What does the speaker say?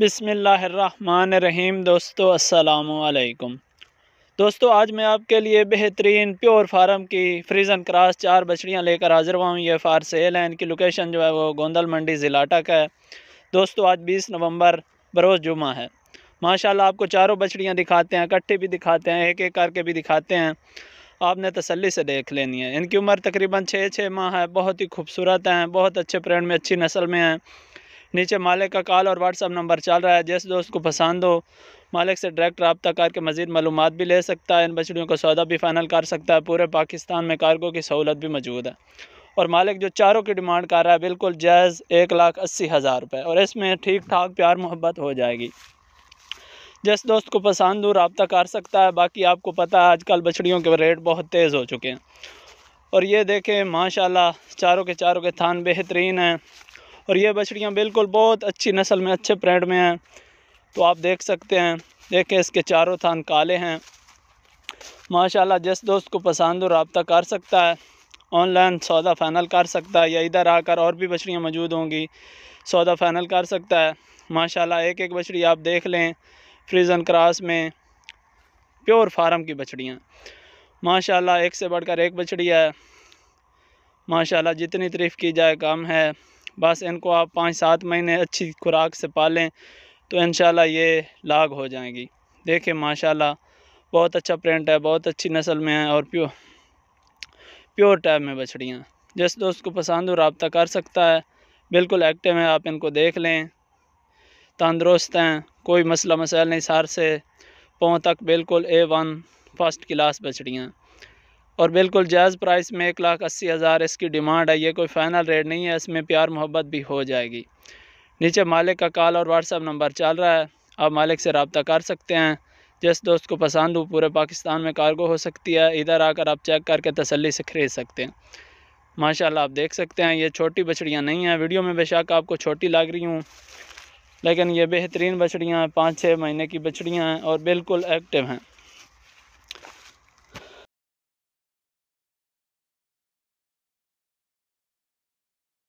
बिसमीम दोस्तों असलकम दोस्तों आज मैं आपके लिए बेहतरीन प्योर फार्म की फ्रीज़न क्रॉस चार बछड़ियाँ लेकर हाज़िर हुआ हूँ ये फार सेल है इनकी लोकेशन जो है वो गोंदल मंडी ज़िलाटा का है दोस्तों आज 20 नवंबर बरोज़ जुमा है माशाल्लाह आपको चारों बछड़ियाँ दिखाते हैं इकट्ठे भी दिखाते हैं एक एक करके भी दिखाते हैं आपने तसली से देख लेनी है इनकी उम्र तकरीबन छः छः माह है बहुत ही खूबसूरत हैं बहुत अच्छे प्रेम में अच्छी नस्ल में हैं नीचे मालिक का कॉल और व्हाट्सअप नंबर चल रहा है जिस दोस्त को पसंद हो मालिक से डायरेक्ट रबता करके मजीद मालूम भी ले सकता है इन बछड़ियों का सौदा भी फाइनल कर सकता है पूरे पाकिस्तान में कार्गो की सहूलत भी मौजूद है और मालिक जो चारों की डिमांड कर रहा है बिल्कुल जायज़ एक लाख अस्सी हज़ार रुपये और इसमें ठीक ठाक प्यार मोहब्बत हो जाएगी जिस दोस्त को पसंद हो रबता कर सकता है बाकी आपको पता है आजकल बछड़ियों के रेट बहुत तेज़ हो चुके हैं और ये देखें माशाल्लाह चारों के चारों के थान बेहतरीन हैं और ये बछड़ियाँ बिल्कुल बहुत अच्छी नस्ल में अच्छे प्रेड में हैं तो आप देख सकते हैं देखें इसके चारों थान काले हैं माशाल्लाह जिस दोस्त को पसंद हो रबता कर सकता है ऑनलाइन सौदा फाइनल कर सकता है या इधर आकर और भी बछड़ियाँ मौजूद होंगी सौदा फाइनल कर सकता है माशाल्लाह एक एक बछड़ी आप देख लें फ्रीजन क्रास में प्योर फार्म की बछड़ियाँ माशाल्लाह एक से बढ़कर एक बछड़ी है माशाल्लाह जितनी तारीफ़ की जाए कम है बस इनको आप पाँच सात महीने अच्छी खुराक से पालें तो इन ये लाग हो जाएंगी देखें माशाल्लाह बहुत अच्छा प्रिंट है बहुत अच्छी नस्ल में है और प्योर प्योर टाइप में बछड़ियाँ जिस दोस्त को पसंद हो रबता कर सकता है बिल्कुल एक्टिव है आप इनको देख लें तंदरुस्त हैं कोई मसला मसाइल नहीं सार से पाँव तक बिल्कुल ए वन फर्स्ट क्लास बछड़ियाँ और बिल्कुल जायज़ प्राइस में एक लाख अस्सी हज़ार इसकी डिमांड है ये कोई फ़ाइनल रेट नहीं है इसमें प्यार मोहब्बत भी हो जाएगी नीचे मालिक का कॉल और व्हाट्सअप नंबर चल रहा है आप मालिक से रबता कर सकते हैं जिस दोस्त को पसंद हो पूरे पाकिस्तान में कार्गो हो सकती है इधर आकर आप चेक करके तसली से ख़रीद सकते हैं माशाल्लाह आप देख सकते हैं ये छोटी बछड़ियाँ नहीं हैं वीडियो में बेशक आपको छोटी लग रही हूँ लेकिन ये बेहतरीन बछड़ियाँ हैं पाँच छः महीने की बछड़ियाँ हैं और बिल्कुल एक्टिव हैं